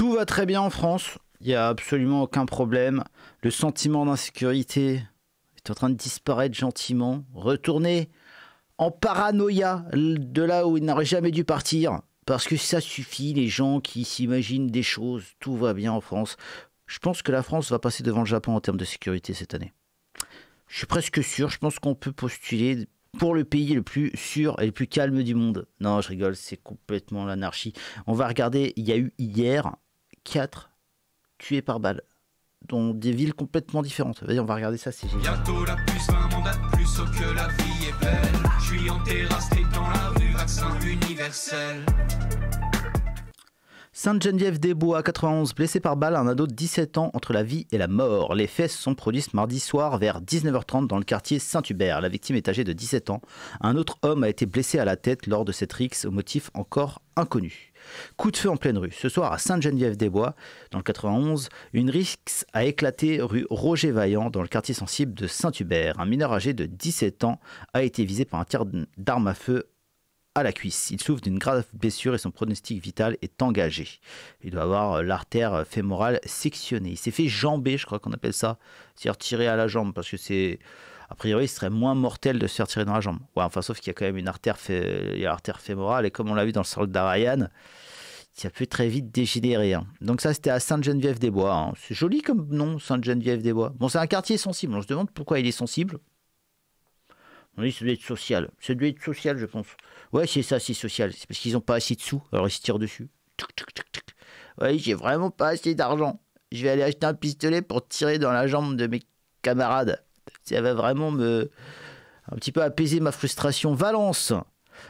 Tout va très bien en France, il n'y a absolument aucun problème. Le sentiment d'insécurité est en train de disparaître gentiment. Retourner en paranoïa de là où il n'aurait jamais dû partir. Parce que ça suffit, les gens qui s'imaginent des choses, tout va bien en France. Je pense que la France va passer devant le Japon en termes de sécurité cette année. Je suis presque sûr, je pense qu'on peut postuler pour le pays le plus sûr et le plus calme du monde. Non, je rigole, c'est complètement l'anarchie. On va regarder, il y a eu hier 4 tués par balle dans des villes complètement différentes. Vas-y, on va regarder ça, c'est génial. Bientôt la puce, 20 mandat de plus, sauf que la vie est belle. Je suis en terrasse, t'es dans la rue, vaccin universel. Sainte-Geneviève-des-Bois, 91, blessé par balle, un ado de 17 ans entre la vie et la mort. Les faits se sont produits mardi soir vers 19h30 dans le quartier Saint-Hubert. La victime est âgée de 17 ans. Un autre homme a été blessé à la tête lors de cette rixe au motif encore inconnu. Coup de feu en pleine rue. Ce soir à Sainte-Geneviève-des-Bois, dans le 91, une rixe a éclaté rue Roger Vaillant, dans le quartier sensible de Saint-Hubert. Un mineur âgé de 17 ans a été visé par un tir d'arme à feu à la cuisse. Il souffre d'une grave blessure et son pronostic vital est engagé. Il doit avoir euh, l'artère euh, fémorale sectionnée. Il s'est fait jamber, je crois qu'on appelle ça. cest à à la jambe, parce que c'est. A priori, ce serait moins mortel de se retirer tirer dans la jambe. Ouais, enfin, sauf qu'il y a quand même une artère, fémorale, et comme on l'a vu dans le soldat d'Ariane, ça peut très vite dégénérer. Hein. Donc, ça, c'était à Sainte-Geneviève-des-Bois. Hein. C'est joli comme nom, Sainte-Geneviève-des-Bois. Bon, c'est un quartier sensible. On se demande pourquoi il est sensible. On ça doit être social. Ça doit être social, je pense. Ouais, c'est ça, c'est social. C'est parce qu'ils n'ont pas assez de sous, alors ils se tirent dessus. Ouais, j'ai vraiment pas assez d'argent. Je vais aller acheter un pistolet pour tirer dans la jambe de mes camarades. Ça va vraiment me. un petit peu apaiser ma frustration. Valence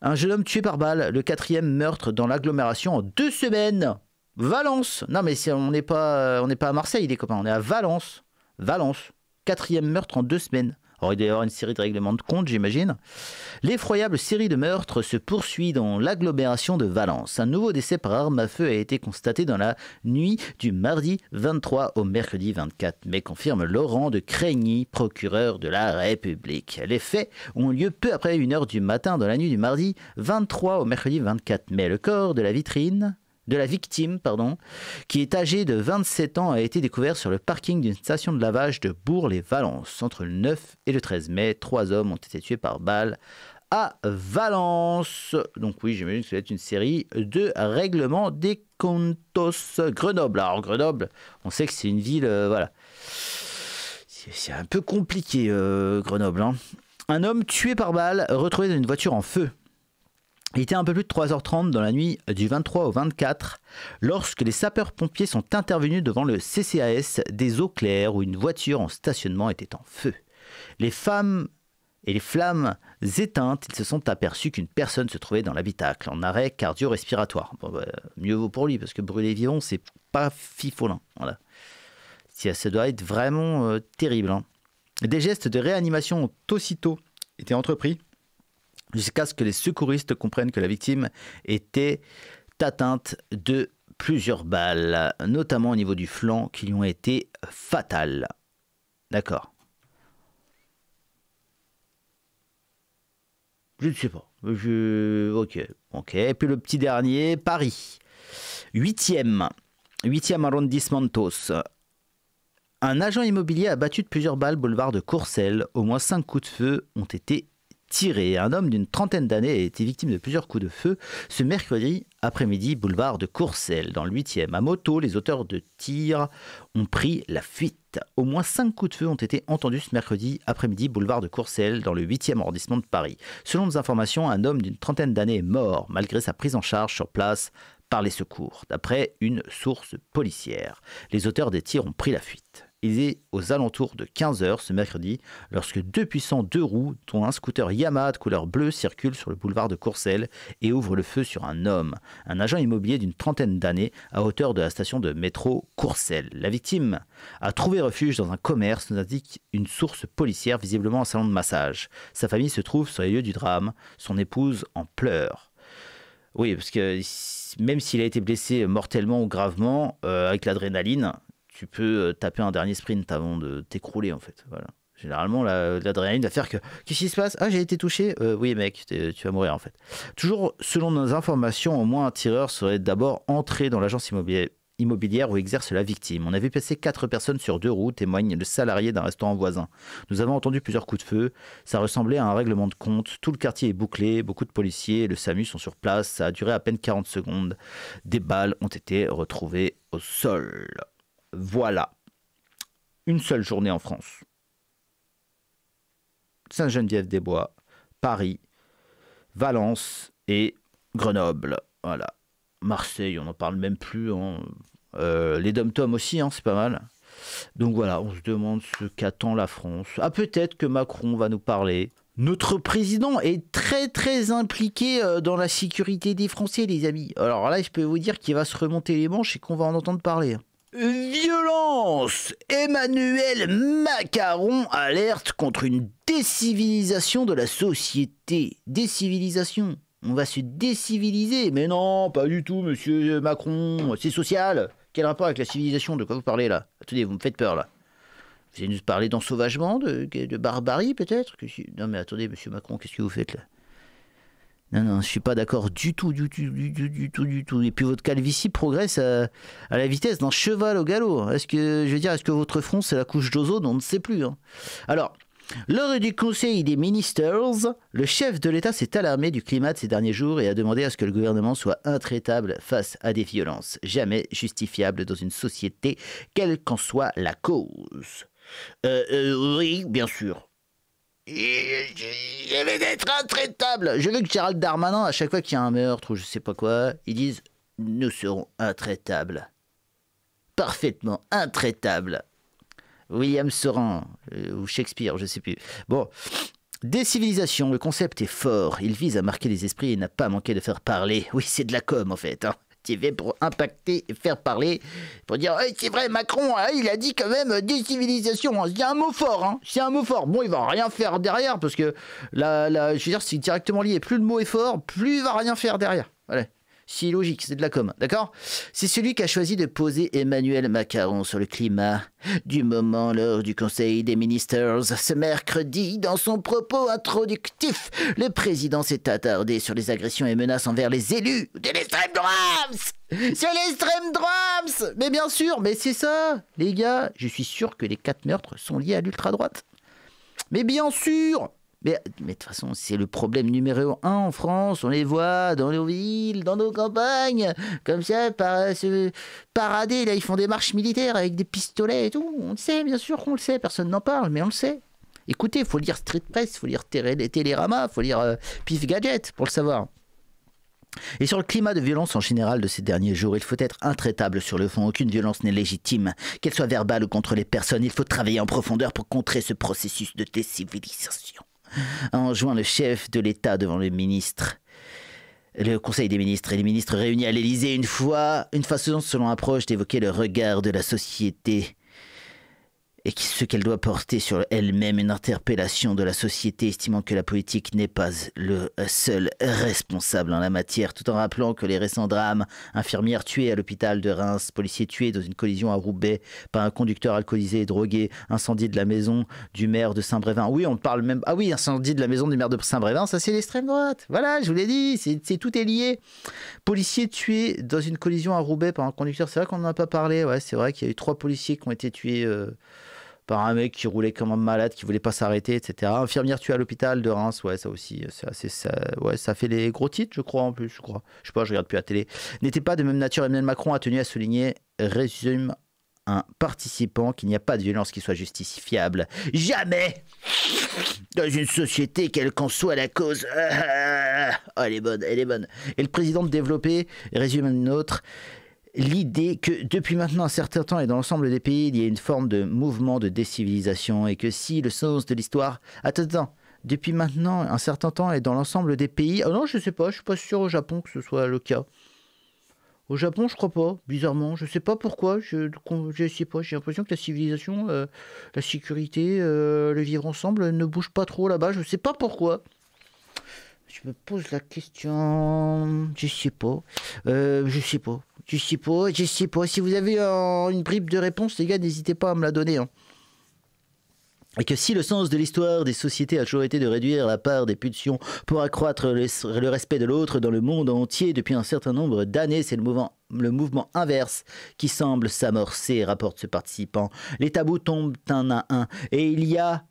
Un jeune homme tué par balle, le quatrième meurtre dans l'agglomération en deux semaines Valence Non, mais on n'est pas, on pas à Marseille, les copains, on est à Valence. Valence. Quatrième meurtre en deux semaines il y avoir une série de règlements de compte, j'imagine. L'effroyable série de meurtres se poursuit dans l'agglomération de Valence. Un nouveau décès par arme à feu a été constaté dans la nuit du mardi 23 au mercredi 24 mai, confirme Laurent de Craigny, procureur de la République. Les faits ont lieu peu après 1h du matin dans la nuit du mardi 23 au mercredi 24 mai. Le corps de la vitrine de la victime, pardon, qui est âgée de 27 ans, a été découvert sur le parking d'une station de lavage de bourg les valences Entre le 9 et le 13 mai, trois hommes ont été tués par balle à Valence. Donc oui, j'imagine que être une série de règlements des Contos Grenoble. Alors Grenoble, on sait que c'est une ville, euh, voilà. C'est un peu compliqué, euh, Grenoble. Hein. Un homme tué par balle, retrouvé dans une voiture en feu. Il était un peu plus de 3h30 dans la nuit du 23 au 24 lorsque les sapeurs-pompiers sont intervenus devant le CCAS des Eaux Claires où une voiture en stationnement était en feu. Les femmes et les flammes éteintes, ils se sont aperçus qu'une personne se trouvait dans l'habitacle en arrêt cardio-respiratoire. Bah, mieux vaut pour lui parce que brûler vivant, c'est pas fifolin. Voilà. Ça doit être vraiment euh, terrible. Hein. Des gestes de réanimation ont aussitôt été entrepris jusqu'à ce que les secouristes comprennent que la victime était atteinte de plusieurs balles, notamment au niveau du flanc, qui lui ont été fatales. D'accord. Je ne sais pas. Je... Ok, ok. Et puis le petit dernier, Paris. Huitième. Huitième Tos. Un agent immobilier a battu de plusieurs balles boulevard de Courcelles. Au moins cinq coups de feu ont été tiré. Un homme d'une trentaine d'années a été victime de plusieurs coups de feu ce mercredi après-midi, boulevard de Courcelles, dans le 8e. À moto, les auteurs de tir ont pris la fuite. Au moins cinq coups de feu ont été entendus ce mercredi après-midi, boulevard de Courcelles, dans le 8e arrondissement de Paris. Selon nos informations, un homme d'une trentaine d'années est mort, malgré sa prise en charge sur place par les secours, d'après une source policière. Les auteurs des tirs ont pris la fuite. Il est aux alentours de 15h ce mercredi lorsque deux puissants deux roues, dont un scooter Yamaha de couleur bleue, circulent sur le boulevard de Courcelles et ouvrent le feu sur un homme, un agent immobilier d'une trentaine d'années à hauteur de la station de métro Courcelles. La victime a trouvé refuge dans un commerce, nous indique une source policière, visiblement un salon de massage. Sa famille se trouve sur les lieux du drame, son épouse en pleurs. Oui, parce que même s'il a été blessé mortellement ou gravement, euh, avec l'adrénaline, tu peux euh, taper un dernier sprint avant de t'écrouler en fait. Généralement, l'adrénaline va faire que qu'est-ce qui se passe Ah, j'ai été touché. Euh, oui, mec, tu vas mourir en fait. Toujours selon nos informations, au moins un tireur serait d'abord entré dans l'agence immobilière où exerce la victime. On avait passé quatre personnes sur deux roues, témoigne le salarié d'un restaurant voisin. Nous avons entendu plusieurs coups de feu. Ça ressemblait à un règlement de compte. Tout le quartier est bouclé. Beaucoup de policiers le SAMU sont sur place. Ça a duré à peine 40 secondes. Des balles ont été retrouvées au sol. Voilà. Une seule journée en France. Sainte-Geneviève-des-Bois, Paris, Valence et Grenoble. Voilà. Marseille, on n'en parle même plus. Hein. Euh, les dom-tom aussi, hein, c'est pas mal. Donc voilà, on se demande ce qu'attend la France. Ah, peut-être que Macron va nous parler. Notre président est très très impliqué euh, dans la sécurité des Français, les amis. Alors là, je peux vous dire qu'il va se remonter les manches et qu'on va en entendre parler. Hein. Violence Emmanuel Macron alerte contre une décivilisation de la société. Décivilisation On va se déciviliser Mais non, pas du tout, monsieur Macron. C'est social. Quel rapport avec la civilisation De quoi vous parlez là Attendez, vous me faites peur là. Vous allez nous parler d'ensauvagement, de, de barbarie peut-être Non mais attendez, monsieur Macron, qu'est-ce que vous faites là non, non, je suis pas d'accord du tout, du tout, du tout, du tout, du tout. Et puis votre calvitie progresse à, la vitesse d'un cheval au galop. Est-ce que, je veux dire, est-ce que votre front, c'est la couche d'ozone On ne sait plus. Hein. Alors, lors du Conseil des ministers, le chef de l'État s'est alarmé du climat de ces derniers jours et a demandé à ce que le gouvernement soit intraitable face à des violences jamais justifiables dans une société, quelle qu'en soit la cause. Euh, euh, oui, bien sûr. Il est d'être intraitable. Je veux que Gérald Darmanin, à chaque fois qu'il y a un meurtre ou je sais pas quoi, ils disent Nous serons intraitables. Parfaitement intraitables. William Sorin, euh, ou Shakespeare, je sais plus. Bon. Des civilisations, le concept est fort. Il vise à marquer les esprits et n'a pas manqué de faire parler. Oui, c'est de la com en fait. Hein. TV pour impacter et faire parler, pour dire c'est vrai, Macron, hein, il a dit quand même euh, des civilisations, hein. C'est un mot fort, hein. c'est un mot fort. Bon, il va rien faire derrière parce que là, je veux dire, c'est directement lié. Plus le mot est fort, plus il va rien faire derrière. Allez. Si logique, c'est de la com, d'accord C'est celui qui a choisi de poser Emmanuel Macaron sur le climat. Du moment lors du Conseil des ministres, ce mercredi, dans son propos introductif, le président s'est attardé sur les agressions et menaces envers les élus de l'extrême droite c'est l'extrême droite Mais bien sûr, mais c'est ça Les gars, je suis sûr que les quatre meurtres sont liés à l'ultra-droite. Mais bien sûr mais, de toute façon, c'est le problème numéro un en France. On les voit dans nos villes, dans nos campagnes, comme ça, par, se parader. Là, ils font des marches militaires avec des pistolets et tout. On le sait, bien sûr qu'on le sait. Personne n'en parle, mais on le sait. Écoutez, il faut lire Street Press, il faut lire Télérama, il faut lire euh, Pif Gadget pour le savoir. Et sur le climat de violence en général de ces derniers jours, il faut être intraitable sur le fond. Aucune violence n'est légitime, qu'elle soit verbale ou contre les personnes. Il faut travailler en profondeur pour contrer ce processus de décivilisation en enjoint le chef de l'État devant le ministre le Conseil des ministres et les ministres réunis à l'Élysée une fois, une façon selon approche d'évoquer le regard de la société et ce qu'elle doit porter sur elle-même une interpellation de la société estimant que la politique n'est pas le seul responsable en la matière, tout en rappelant que les récents drames, infirmière tuée à l'hôpital de Reims, policier tué dans une collision à Roubaix par un conducteur alcoolisé et drogué, incendie de la maison du maire de Saint-Brévin. Oui, on parle même... Ah oui, incendie de la maison du maire de Saint-Brévin, ça c'est l'extrême droite. Voilà, je vous l'ai dit, c'est tout est lié. Policier tués dans une collision à Roubaix par un conducteur, c'est vrai qu'on n'en a pas parlé, ouais, c'est vrai qu'il y a eu trois policiers qui ont été tués... Euh, par un mec qui roulait comme un malade, qui voulait pas s'arrêter, etc. Infirmière tuée à l'hôpital de Reims, ouais, ça aussi, euh, c'est ça, ouais, ça fait les gros titres, je crois, en plus, je crois. Je sais pas, je regarde plus la télé. N'était pas de même nature, Emmanuel Macron a tenu à souligner, résume un participant, qu'il n'y a pas de violence qui soit justifiable. Jamais Dans une société, quelle qu'en soit la cause. Ah, ah, ah, oh, elle est bonne, elle est bonne. Et le président de développer résume un autre l'idée que depuis maintenant un certain temps et dans l'ensemble des pays, il y a une forme de mouvement de décivilisation et que si le sens de l'histoire... Attends, attends, depuis maintenant un certain temps et dans l'ensemble des pays... Oh non, je sais pas, je suis pas sûr au Japon que ce soit le cas. Au Japon, je crois pas, bizarrement. Je sais pas pourquoi, je, je sais pas. J'ai l'impression que la civilisation, euh, la sécurité, euh, le vivre ensemble ne bouge pas trop là-bas. Je sais pas pourquoi. Je me pose la question. Je sais pas. Euh, je sais pas. Je sais pas, je sais pas. Si vous avez euh, une bribe de réponse, les gars, n'hésitez pas à me la donner. Hein. Et que si le sens de l'histoire des sociétés a toujours été de réduire la part des pulsions pour accroître le, respect de l'autre dans le monde entier depuis un certain nombre d'années, c'est le mouvement, inverse qui semble s'amorcer, rapporte ce participant. Les tabous tombent un à un, et il y a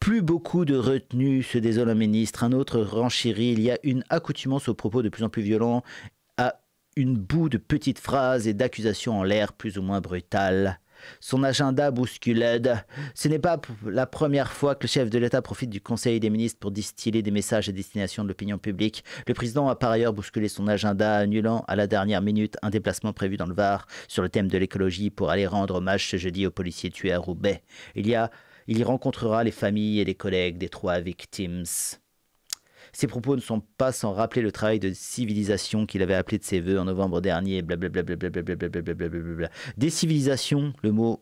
plus beaucoup de retenue, se désole un ministre. Un autre renchérit. Il y a une accoutumance aux propos de plus en plus violents une boue de petites phrases et d'accusations en l'air plus ou moins brutales. Son agenda bousculade. Ce n'est pas la première fois que le chef de l'État profite du Conseil des ministres pour distiller des messages à destination de l'opinion publique. Le président a par ailleurs bousculé son agenda, annulant à la dernière minute un déplacement prévu dans le Var sur le thème de l'écologie pour aller rendre hommage ce jeudi aux policiers tués à Roubaix. Il y, a, il y rencontrera les familles et les collègues des trois victimes. Ses propos ne sont pas sans rappeler le travail de civilisation qu'il avait appelé de ses voeux en novembre dernier, Décivilisation, Des civilisations, le mot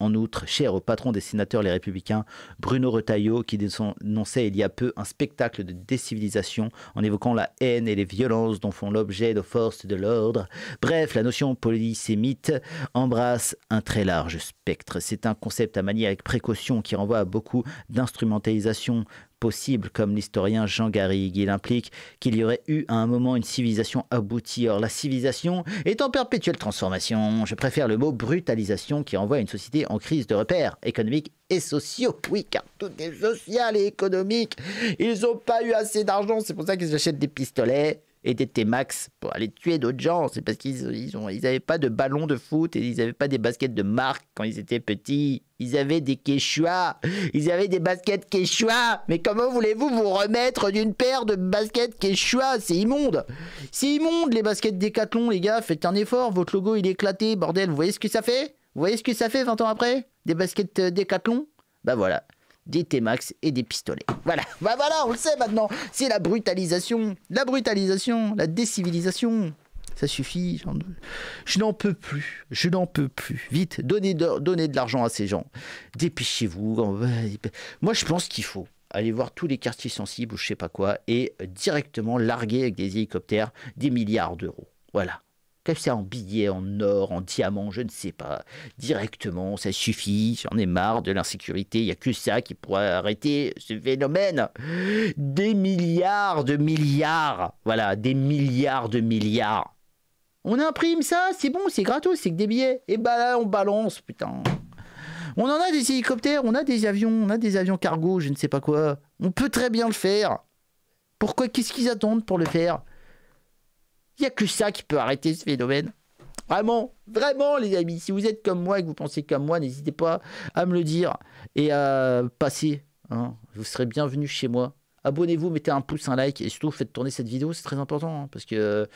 en outre cher au patron des sénateurs les républicains, Bruno Retailleau, qui dénonçait il y a peu un spectacle de décivilisation en évoquant la haine et les violences dont font l'objet nos forces de l'ordre. Bref, la notion polysémite embrasse un très large spectre. C'est un concept à manier avec précaution qui renvoie à beaucoup d'instrumentalisation possible, comme l'historien Jean Garrigue. Il implique qu'il y aurait eu à un moment une civilisation aboutie. Or, la civilisation est en perpétuelle transformation. Je préfère le mot brutalisation qui renvoie à une société en crise de repères économiques et sociaux. Oui, car tout est social et économique. Ils n'ont pas eu assez d'argent, c'est pour ça qu'ils achètent des pistolets et max pour aller tuer d'autres gens. C'est parce qu'ils n'avaient ils pas de ballon de foot et ils n'avaient pas des baskets de marque quand ils étaient petits. Ils avaient des quechua. Ils avaient des baskets quechua. Mais comment voulez-vous vous remettre d'une paire de baskets quechua C'est immonde. C'est immonde les baskets Décathlon, les gars. Faites un effort. Votre logo, il est éclaté, bordel. Vous voyez ce que ça fait Vous voyez ce que ça fait 20 ans après Des baskets euh, Décathlon Bah voilà des T-Max et des pistolets. Voilà, bah voilà, on le sait maintenant. C'est la brutalisation, la brutalisation, la décivilisation. Ça suffit, je n'en peux plus, je n'en peux plus. Vite, donnez de, de l'argent à ces gens. Dépêchez-vous. Moi, je pense qu'il faut aller voir tous les quartiers sensibles ou je sais pas quoi et directement larguer avec des hélicoptères des milliards d'euros. Voilà que ça en billets, en or, en diamants, je ne sais pas. Directement, ça suffit, j'en ai marre de l'insécurité, il n'y a que ça qui pourrait arrêter ce phénomène. Des milliards de milliards, voilà, des milliards de milliards. On imprime ça, c'est bon, c'est gratos, c'est que des billets. Et eh bah ben là, on balance, putain. On en a des hélicoptères, on a des avions, on a des avions cargo, je ne sais pas quoi. On peut très bien le faire. Pourquoi Qu'est-ce qu'ils attendent pour le faire il n'y a que ça qui peut arrêter ce phénomène. Vraiment, vraiment, les amis. Si vous êtes comme moi et que vous pensez comme moi, n'hésitez pas à me le dire et à passer. Hein. Vous serez bienvenus chez moi. Abonnez-vous, mettez un pouce, un like et surtout faites tourner cette vidéo, c'est très important hein, parce que euh,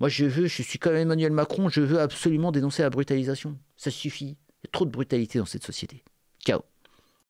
moi je veux, je suis comme Emmanuel Macron, je veux absolument dénoncer la brutalisation. Ça suffit. Il y a trop de brutalité dans cette société. Ciao.